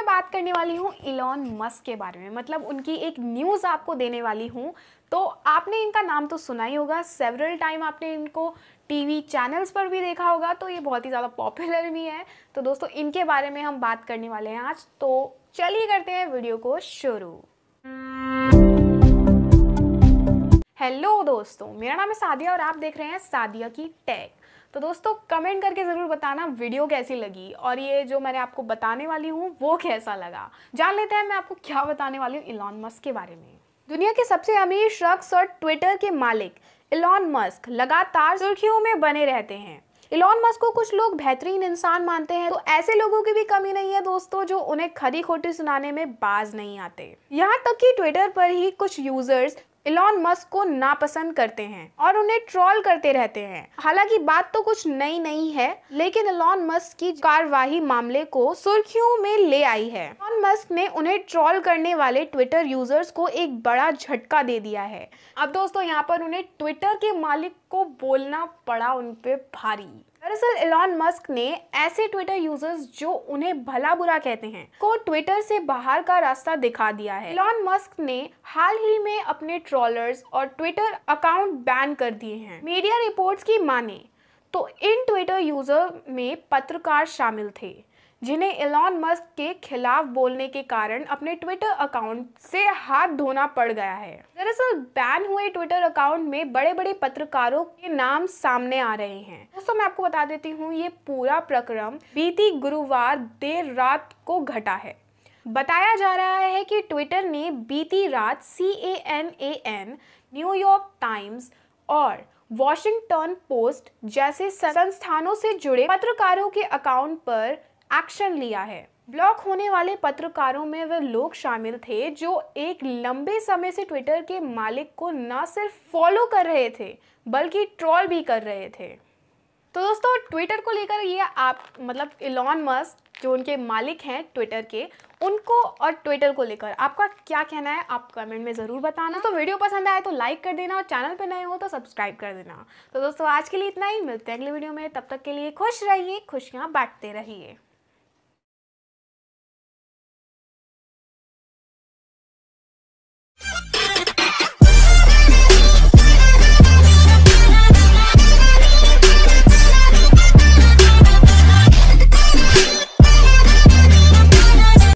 मैं बात करने वाली हूँ इलॉन मस्क के बारे में मतलब उनकी एक न्यूज़ आपको देने वाली हूँ तो आपने इनका नाम तो सुना ही होगा सेवरल टाइम आपने इनको टीवी चैनल्स पर भी देखा होगा तो ये बहुत ही ज़्यादा पॉपुलर भी है तो दोस्तों इनके बारे में हम बात करने वाले हैं आज तो चलिए करते हैं वीडियो को शुरू हेलो दोस्तों मेरा नाम है सादिया और आप देख रहे हैं सादिया की टैग तो दोस्तों कमेंट करके ज़रूर बताना वीडियो कैसी लगी और ये जो मैंने आपको बताने वाली हूँ वो कैसा लगा जान लेते हैं मैं आपको क्या बताने वाली हूँ इलॉन मस्क के बारे में दुनिया के सबसे अमीर शख्स और ट्विटर के मालिक इलॉन मस्क लगातार सुर्खियों में बने रहते हैं इलॉन मस्क को कुछ लोग बेहतरीन इंसान मानते हैं तो ऐसे लोगों की भी कमी नहीं है दोस्तों जो उन्हें खरी खोटी सुनाने में बाज नहीं आते यहाँ तक कि ट्विटर पर ही कुछ यूजर्स इलॉन मस्क को नापसंद करते हैं और उन्हें ट्रोल करते रहते हैं हालांकि बात तो कुछ नई नहीं है लेकिन इलॉन मस्क की कार्यवाही मामले को सुर्खियों में ले आई है इलॉन मस्क ने उन्हें ट्रोल करने वाले ट्विटर यूजर्स को एक बड़ा झटका दे दिया है अब दोस्तों यहाँ पर उन्हें ट्विटर के मालिक को बोलना पड़ा उनपे भारी दरअसल एलॉन मस्क ने ऐसे ट्विटर यूजर्स जो उन्हें भला बुरा कहते हैं को ट्विटर से बाहर का रास्ता दिखा दिया है एलॉन मस्क ने हाल ही में अपने ट्रॉलर्स और ट्विटर अकाउंट बैन कर दिए हैं मीडिया रिपोर्ट्स की माने तो इन ट्विटर यूजर में पत्रकार शामिल थे जिन्हें एलॉन मस्क के खिलाफ बोलने के कारण अपने ट्विटर अकाउंट से हाथ धोना पड़ गया है दरअसल बैन हुए ट्विटर अकाउंट में बड़े बड़े पत्रकारों के नाम सामने आ रहे हैं दोस्तों मैं आपको बता देती हूँ ये पूरा प्रक्रम बीती गुरुवार देर रात को घटा है बताया जा रहा है कि ट्विटर ने बीती रात C N N New York Times और वॉशिंगटन पोस्ट जैसे संस्थानों से जुड़े पत्रकारों के अकाउंट पर एक्शन लिया है ब्लॉक होने वाले पत्रकारों में वे लोग शामिल थे जो एक लंबे समय से ट्विटर के मालिक को ना सिर्फ फॉलो कर रहे थे बल्कि ट्रॉल भी कर रहे थे तो दोस्तों ट्विटर को लेकर ये आप मतलब इलॉन मस्क जो उनके मालिक हैं ट्विटर के उनको और ट्विटर को लेकर आपका क्या कहना है आप कमेंट में ज़रूर बताना तो वीडियो पसंद आए तो लाइक कर देना और चैनल पर नए हो तो सब्सक्राइब कर देना तो दोस्तों आज के लिए इतना ही मिलते हैं अगले वीडियो में तब तक के लिए खुश रहिए खुशियाँ बांटते रहिए